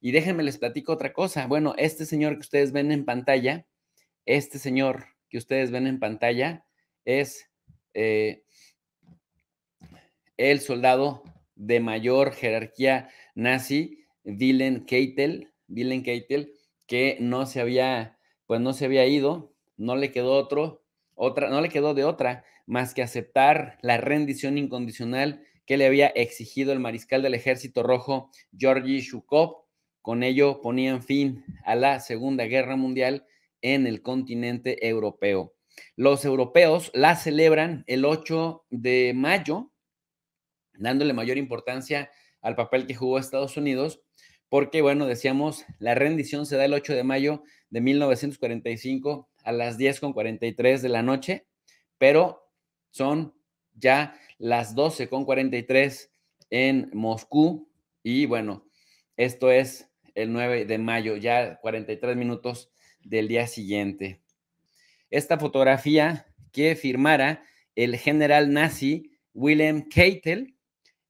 Y déjenme les platico otra cosa. Bueno, este señor que ustedes ven en pantalla, este señor que ustedes ven en pantalla es eh, el soldado de mayor jerarquía nazi, Dylan Keitel, Dylan Keitel, que no se había, pues no se había ido, no le quedó otro, otra, no le quedó de otra más que aceptar la rendición incondicional que le había exigido el mariscal del ejército rojo, Georgi Shukov, con ello ponían fin a la Segunda Guerra Mundial en el continente europeo. Los europeos la celebran el 8 de mayo, dándole mayor importancia al papel que jugó Estados Unidos, porque, bueno, decíamos, la rendición se da el 8 de mayo de 1945 a las 10.43 de la noche, pero son ya las 12.43 en Moscú y, bueno, esto es el 9 de mayo, ya 43 minutos del día siguiente. Esta fotografía que firmara el general nazi Wilhelm Keitel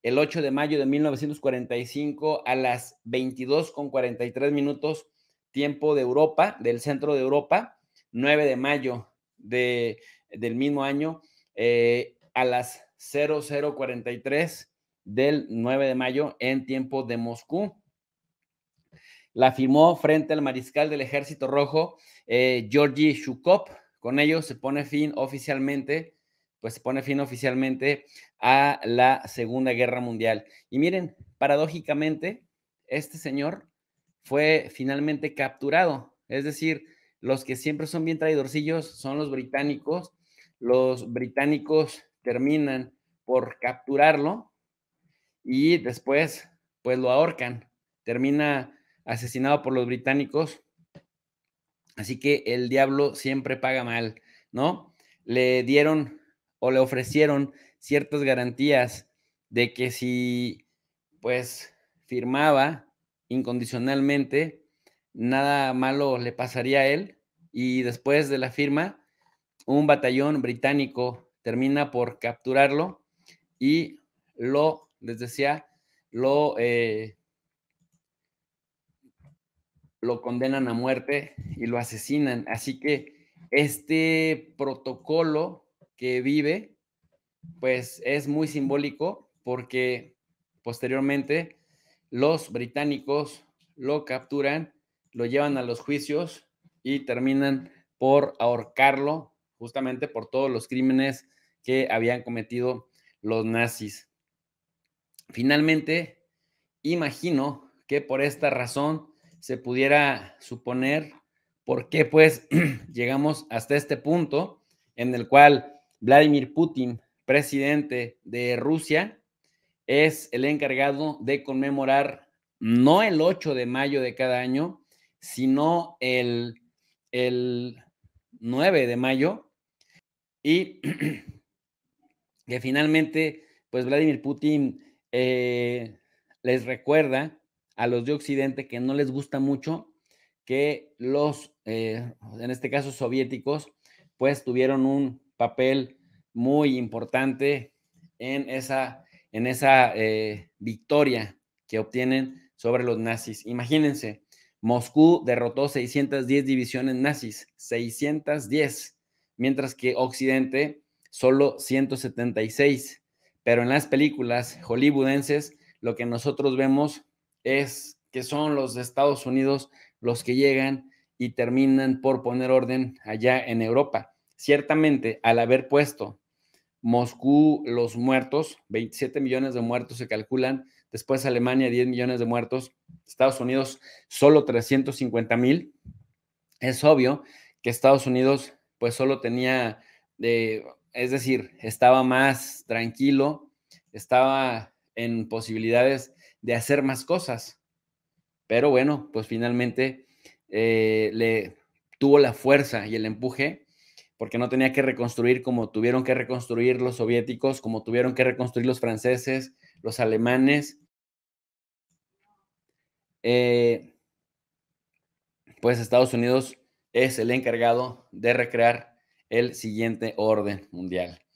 el 8 de mayo de 1945 a las 22.43 minutos tiempo de Europa, del centro de Europa, 9 de mayo del mismo año eh, a las 0043 del 9 de mayo en tiempo de Moscú la firmó frente al mariscal del Ejército Rojo, eh, Georgi Shukov. Con ello se pone fin oficialmente, pues se pone fin oficialmente a la Segunda Guerra Mundial. Y miren, paradójicamente, este señor fue finalmente capturado. Es decir, los que siempre son bien traidorcillos son los británicos. Los británicos terminan por capturarlo y después, pues lo ahorcan. Termina asesinado por los británicos. Así que el diablo siempre paga mal, ¿no? Le dieron o le ofrecieron ciertas garantías de que si, pues, firmaba incondicionalmente, nada malo le pasaría a él. Y después de la firma, un batallón británico termina por capturarlo y lo, les decía, lo eh, lo condenan a muerte y lo asesinan. Así que este protocolo que vive, pues es muy simbólico porque posteriormente los británicos lo capturan, lo llevan a los juicios y terminan por ahorcarlo justamente por todos los crímenes que habían cometido los nazis. Finalmente, imagino que por esta razón se pudiera suponer por qué pues llegamos hasta este punto en el cual Vladimir Putin, presidente de Rusia, es el encargado de conmemorar no el 8 de mayo de cada año, sino el, el 9 de mayo y que finalmente pues Vladimir Putin eh, les recuerda a los de Occidente que no les gusta mucho que los, eh, en este caso soviéticos, pues tuvieron un papel muy importante en esa, en esa eh, victoria que obtienen sobre los nazis. Imagínense, Moscú derrotó 610 divisiones nazis, 610, mientras que Occidente solo 176. Pero en las películas hollywoodenses, lo que nosotros vemos es que son los Estados Unidos los que llegan y terminan por poner orden allá en Europa. Ciertamente, al haber puesto Moscú los muertos, 27 millones de muertos se calculan, después Alemania 10 millones de muertos, Estados Unidos solo 350 mil. Es obvio que Estados Unidos pues solo tenía, de eh, es decir, estaba más tranquilo, estaba en posibilidades de hacer más cosas. Pero bueno, pues finalmente eh, le tuvo la fuerza y el empuje porque no tenía que reconstruir como tuvieron que reconstruir los soviéticos, como tuvieron que reconstruir los franceses, los alemanes. Eh, pues Estados Unidos es el encargado de recrear el siguiente orden mundial.